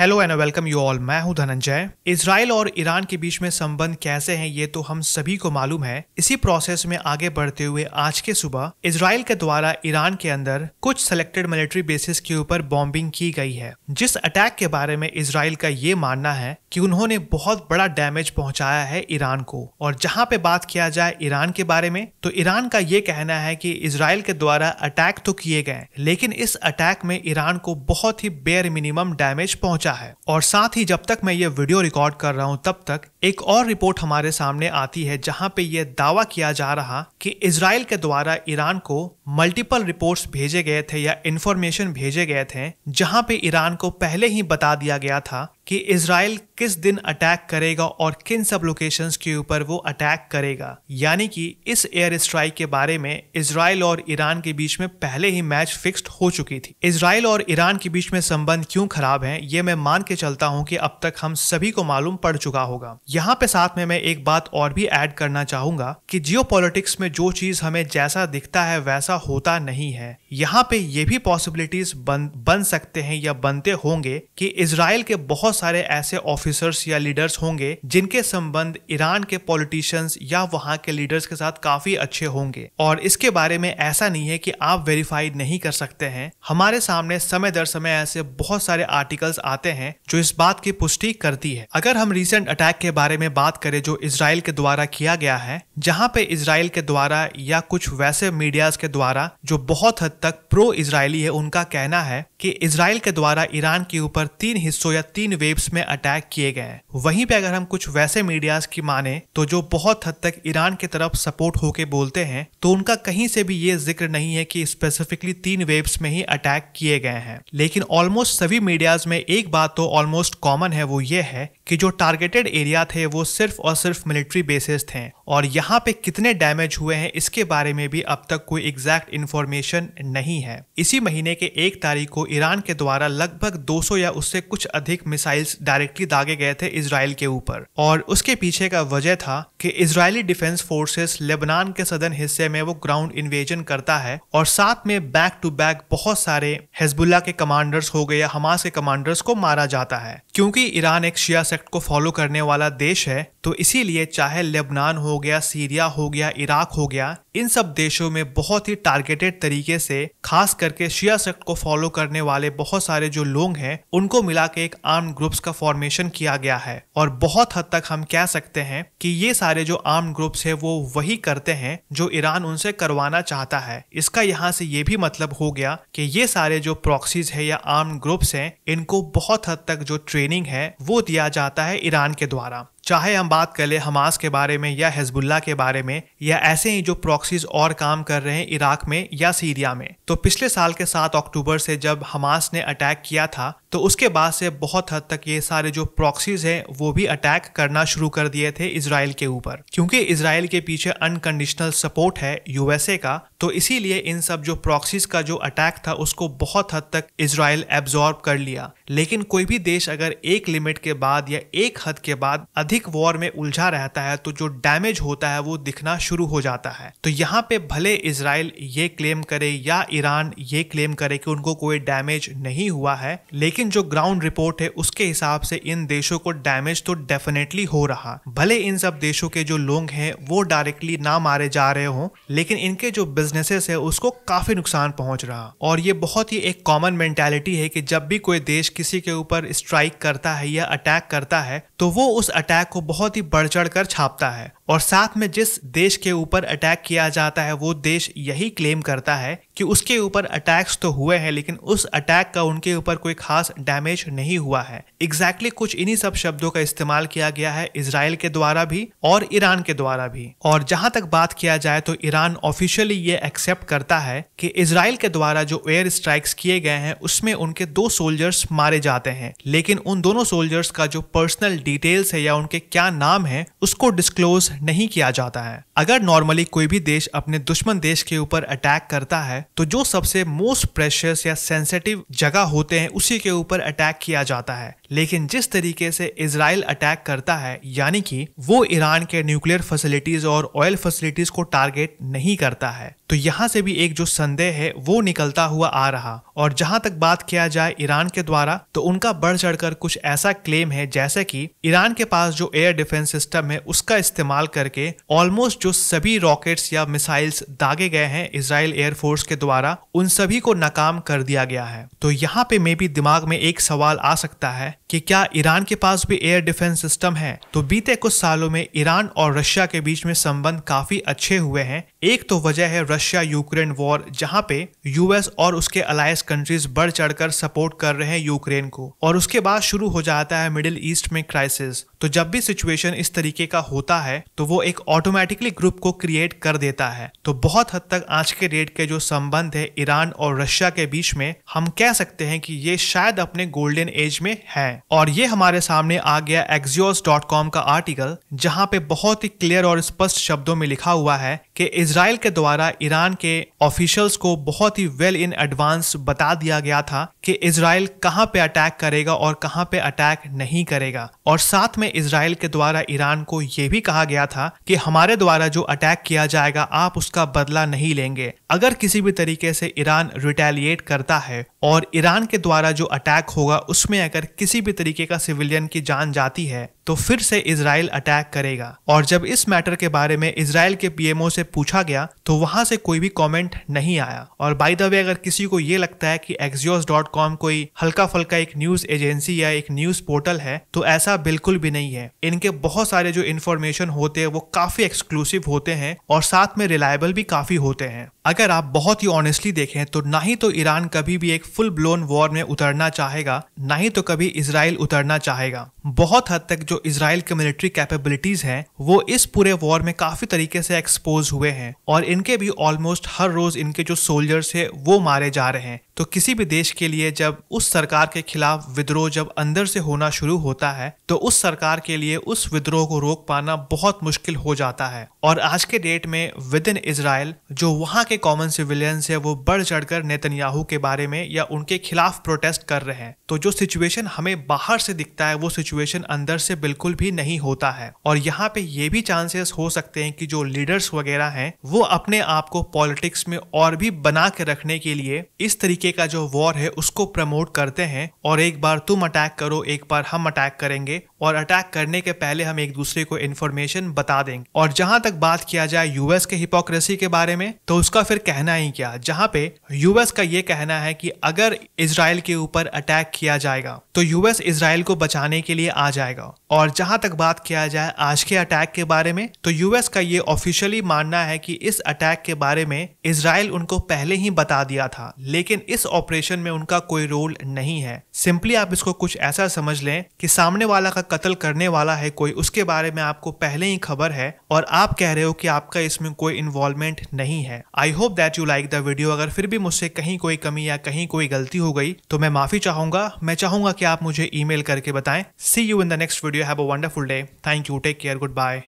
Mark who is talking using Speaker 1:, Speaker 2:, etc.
Speaker 1: hello and welcome you all मैं हूं Dhananjay Israel और ईरान के बीच में संबंध कैसे हैं ये तो हम सभी को मालूम है इसी प्रोसेस में आगे बढ़ते हुए आज के सुबह इसराइल के द्वारा ईरान के अंदर कुछ सिलेक्टेड मिलिट्री बेसिस के ऊपर बॉम्बिंग की गई है जिस अटैक के बारे में इसराइल का ये मानना है कि उन्होंने बहुत बड़ा डैमेज पहुंचाया है ईरान को और जहां पे बात किया जाए ईरान के बारे में तो ईरान का ये कहना है कि इसराइल के द्वारा अटैक तो किए गए लेकिन इस अटैक में ईरान को बहुत ही बेयर मिनिमम डैमेज पहुंचा बचा है और साथ ही जब तक मैं ये वीडियो रिकॉर्ड कर रहा हूँ तब तक एक और रिपोर्ट हमारे सामने आती है जहां पे यह दावा किया जा रहा कि इसराइल के द्वारा ईरान को मल्टीपल रिपोर्ट्स भेजे गए थे या इन्फॉर्मेशन भेजे गए थे जहां पे ईरान को पहले ही बता दिया गया था कि इसराइल किस दिन अटैक करेगा और किन सब लोकेशंस के ऊपर वो अटैक करेगा यानी कि इस एयर स्ट्राइक के बारे में इसराइल और ईरान के बीच में पहले ही मैच फिक्स्ड हो चुकी थी इसराइल और ईरान के बीच में संबंध क्यों खराब है ये मैं मान के चलता हूँ कि अब तक हम सभी को मालूम पड़ चुका होगा यहाँ पे साथ में मैं एक बात और भी ऐड करना चाहूंगा कि जियो में जो चीज हमें जैसा दिखता है वैसा होता नहीं है यहाँ पे ये भी पॉसिबिलिटीज बन बन सकते हैं या बनते होंगे कि इसराइल के बहुत सारे ऐसे ऑफिसर्स या लीडर्स होंगे जिनके संबंध ईरान के पॉलिटिशियंस या वहाँ के लीडर्स के साथ काफी अच्छे होंगे और इसके बारे में ऐसा नहीं है कि आप वेरीफाई नहीं कर सकते हैं हमारे सामने समय दर समय ऐसे बहुत सारे आर्टिकल्स आते हैं जो इस बात की पुष्टि करती है अगर हम रिसेंट अटैक के बारे में बात करें जो इसराइल के द्वारा किया गया है जहां पे इसराइल के द्वारा या कुछ वैसे मीडियाज के द्वारा जो बहुत हद तक प्रो इसराइली है उनका कहना है कि इसराइल के द्वारा ईरान के ऊपर तीन हिस्सों या तीन वेव्स में अटैक किए गए वहीं पे अगर हम कुछ वैसे मीडियाज की माने तो जो बहुत हद तक ईरान की तरफ सपोर्ट होके बोलते हैं तो उनका कहीं से भी ये जिक्र नहीं है कि स्पेसिफिकली तीन वेव्स में ही अटैक किए गए हैं लेकिन ऑलमोस्ट सभी मीडियाज में एक बात तो ऑलमोस्ट कॉमन है वो ये है कि जो टारगेटेड एरिया थे वो सिर्फ और सिर्फ मिलिट्री बेसिस थे और यहाँ पे कितने डैमेज हुए हैं इसके बारे में भी अब तक कोई एग्जैक्ट इन्फॉर्मेशन नहीं है इसी महीने के एक तारीख को ईरान के द्वारा लगभग 200 या उससे कुछ अधिक मिसाइल्स डायरेक्टली दागे गए थे इसराइल के ऊपर और उसके पीछे का वजह था कि इसराइली डिफेंस फोर्सेस लेबनान के सदन हिस्से में वो ग्राउंड इन्वेजन करता है और साथ में बैक टू बैक बहुत सारे हेजबुल्ला के कमांडर्स हो गए या हमास के कमांडर्स को मारा जाता है क्योंकि ईरान एक शिया एक्ट को फॉलो करने वाला देश है तो इसीलिए चाहे लेबनान हो गया सीरिया हो गया इराक हो गया इन सब देशों में बहुत ही टारगेटेड तरीके से खास करके शिया सेक्ट को फॉलो करने वाले बहुत सारे जो लोग हैं उनको मिला के एक आर्म ग्रुप्स का फॉर्मेशन किया गया है और बहुत हद तक हम कह सकते हैं कि ये सारे जो आर्म ग्रुप्स है वो वही करते हैं जो ईरान उनसे करवाना चाहता है इसका यहाँ से ये भी मतलब हो गया कि ये सारे जो प्रॉक्सीज है या आर्म ग्रुप्स हैं इनको बहुत हद तक जो ट्रेनिंग है वो दिया जाता है ईरान के द्वारा चाहे हम बात कर ले हमास के बारे में या हिजबुल्ला के बारे में या ऐसे ही जो प्रॉक्सीज और काम कर रहे हैं इराक में या सीरिया में तो पिछले साल के सात अक्टूबर से जब हमास ने अटैक किया था तो उसके बाद से बहुत हद तक ये सारे जो प्रॉक्सीज हैं वो भी अटैक करना शुरू कर दिए थे इसराइल के ऊपर क्योंकि इसराइल के पीछे अनकंडीशनल सपोर्ट है यूएसए का तो इसीलिए इन सब जो प्रॉक्सीज का जो अटैक था उसको बहुत हद तक इसराइल एब्जॉर्ब कर लिया लेकिन कोई भी देश अगर एक लिमिट के बाद या एक हद के बाद अधिक वॉर में उलझा रहता है तो जो डैमेज होता है वो दिखना शुरू हो जाता है तो यहाँ पे भले इसराइल ये क्लेम करे या ईरान ये क्लेम करे कि उनको कोई डैमेज नहीं हुआ है लेकिन लेकिन जो ग्राउंड रिपोर्ट है उसके हिसाब से इन देशों को डैमेज तो डेफिनेटली हो रहा भले इन सब देशों के जो लोग हैं वो डायरेक्टली ना मारे जा रहे हों लेकिन इनके जो बिजनेसेस है उसको काफी नुकसान पहुंच रहा और ये बहुत ही एक कॉमन मेंटेलिटी है कि जब भी कोई देश किसी के ऊपर स्ट्राइक करता है या अटैक करता है तो वो उस अटैक को बहुत ही बढ़ चढ़ कर छापता है और साथ में जिस देश के ऊपर अटैक किया जाता है वो देश यही क्लेम करता है कि उसके ऊपर अटैक्स तो हुए हैं लेकिन उस अटैक का उनके ऊपर कोई खास डैमेज नहीं हुआ है एग्जैक्टली exactly कुछ इन्हीं सब शब्दों का इस्तेमाल किया गया है इसराइल के द्वारा भी और ईरान के द्वारा भी और जहां तक बात किया जाए तो ईरान ऑफिशियली ये एक्सेप्ट करता है कि इसराइल के द्वारा जो एयर स्ट्राइक्स किए गए हैं उसमें उनके दो सोल्जर्स मारे जाते हैं लेकिन उन दोनों सोल्जर्स का जो पर्सनल डिटेल्स है या उनके क्या नाम है उसको डिस्क्लोज नहीं किया जाता है अगर नॉर्मली कोई भी देश अपने दुश्मन देश के ऊपर अटैक करता है तो जो सबसे मोस्ट प्रेशियस या सेंसेटिव जगह होते हैं उसी के ऊपर अटैक किया जाता है लेकिन जिस तरीके से इसराइल अटैक करता है यानी कि वो ईरान के न्यूक्लियर फैसिलिटीज और ऑयल फैसिलिटीज को टारगेट नहीं करता है तो यहाँ से भी एक जो संदेह है वो निकलता हुआ आ रहा और जहां तक बात किया जाए ईरान के द्वारा तो उनका बढ़ चढ़कर कुछ ऐसा क्लेम है जैसे कि ईरान के पास जो एयर डिफेंस सिस्टम है उसका इस्तेमाल करके ऑलमोस्ट जो सभी रॉकेट्स या मिसाइल्स दागे गए हैं इसराइल एयरफोर्स के द्वारा उन सभी को नाकाम कर दिया गया है तो यहाँ पे मे भी दिमाग में एक सवाल आ सकता है कि क्या ईरान के पास भी एयर डिफेंस सिस्टम है तो बीते कुछ सालों में ईरान और रशिया के बीच में संबंध काफी अच्छे हुए हैं एक तो वजह है रशिया यूक्रेन वॉर जहां पे यूएस और उसके अलायस कंट्रीज बढ़ चढ़कर सपोर्ट कर रहे हैं यूक्रेन को और उसके बाद शुरू हो जाता है मिडिल ईस्ट में क्राइसिस तो जब भी सिचुएशन इस तरीके का होता है तो वो एक ऑटोमेटिकली ग्रुप को क्रिएट कर देता है तो बहुत हद तक आज के डेट के जो संबंध है ईरान और रशिया के बीच में हम कह सकते हैं कि ये शायद अपने गोल्डन एज में है और ये हमारे सामने आ गया एक्जियोस का आर्टिकल जहाँ पे बहुत ही क्लियर और स्पष्ट शब्दों में लिखा हुआ है कि इसराइल के द्वारा ईरान के ऑफिशियल्स को बहुत ही वेल इन एडवांस बता दिया गया था कि इसराइल कहां पे अटैक करेगा और कहां पे अटैक नहीं करेगा और साथ में इसराइल के द्वारा ईरान को यह भी कहा गया था कि हमारे द्वारा जो अटैक किया जाएगा आप उसका बदला नहीं लेंगे अगर किसी भी तरीके से ईरान रिटेलिएट करता है और ईरान के द्वारा जो अटैक होगा उसमें अगर किसी भी तरीके का सिविलियन की जान जाती है तो फिर से इसराइल अटैक करेगा और जब इस मैटर के बारे में इसराइल के पीएमओ से पूछा गया तो वहां से कोई भी कॉमेंट नहीं आया और बाई द वे अगर किसी को ये लगता है कि एक्जियोस कोई हल्का फल्का एक न्यूज एजेंसी या एक न्यूज पोर्टल है तो ऐसा बिल्कुल भी नहीं है इनके बहुत सारे जो इन्फॉर्मेशन होते हैं वो काफी एक्सक्लूसिव होते हैं और साथ में रिलायबल भी काफी होते हैं अगर आप बहुत ही ऑनेस्टली देखें तो ना ही तो ईरान कभी भी एक फुल ब्लोन वॉर में उतरना चाहेगा ना ही तो कभी इसराइल उतरना चाहेगा बहुत हद तक जो इसराइल के मिलिट्री कैपेबिलिटीज हैं वो इस पूरे वॉर में काफी तरीके से एक्सपोज हुए हैं और इन इनके भी ऑलमोस्ट हर रोज इनके जो सोल्जर्स है वो मारे जा रहे हैं तो किसी भी देश के लिए जब उस सरकार के खिलाफ विद्रोह जब अंदर से होना शुरू होता है तो उस सरकार के लिए उस विद्रोह को रोक पाना बहुत मुश्किल हो जाता है और आज के डेट में विद इन इसराइल जो वहाँ के कॉमन सिविलियंस है वो बढ़ चढ़कर नेतन्याहू के बारे में या उनके खिलाफ प्रोटेस्ट कर रहे हैं तो जो सिचुएशन हमें बाहर से दिखता है वो सिचुएशन अंदर से बिल्कुल भी नहीं होता है और यहाँ पे ये भी चांसेस हो सकते हैं कि जो लीडर्स वगैरह हैं वो अपने आप को पॉलिटिक्स में और भी बना के रखने के लिए इस तरीके तरीके का जो वॉर है उसको प्रमोट करते हैं और एक बार तुम अटैक करो एक बार हम अटैक करेंगे और अटैक करने के पहले हम एक दूसरे को इन्फॉर्मेशन बता देंगे और जहां तक बात किया जाए यूएस के हिपोक्रेसी के बारे में तो उसका फिर कहना ही क्या जहां पे यूएस का ये कहना है कि अगर इसराइल के ऊपर अटैक किया जाएगा तो यूएस इसराइल को बचाने के लिए आ जाएगा और जहां तक बात किया जाए आज के अटैक के बारे में तो यूएस का ये ऑफिशियली मानना है कि इस अटैक के बारे में इसराइल उनको पहले ही बता दिया था लेकिन इस ऑपरेशन में उनका कोई रोल नहीं है सिंपली आप इसको कुछ ऐसा समझ लें कि सामने वाला का कत्ल करने वाला है कोई उसके बारे में आपको पहले ही खबर है और आप कह रहे हो कि आपका इसमें कोई इन्वॉल्वमेंट नहीं है I hope that you like the video अगर फिर भी मुझसे कहीं कोई कमी या कहीं कोई गलती हो गई तो मैं माफी चाहूंगा मैं चाहूंगा कि आप मुझे ईमेल करके बताएं see you in the next video have a wonderful day thank you take care good bye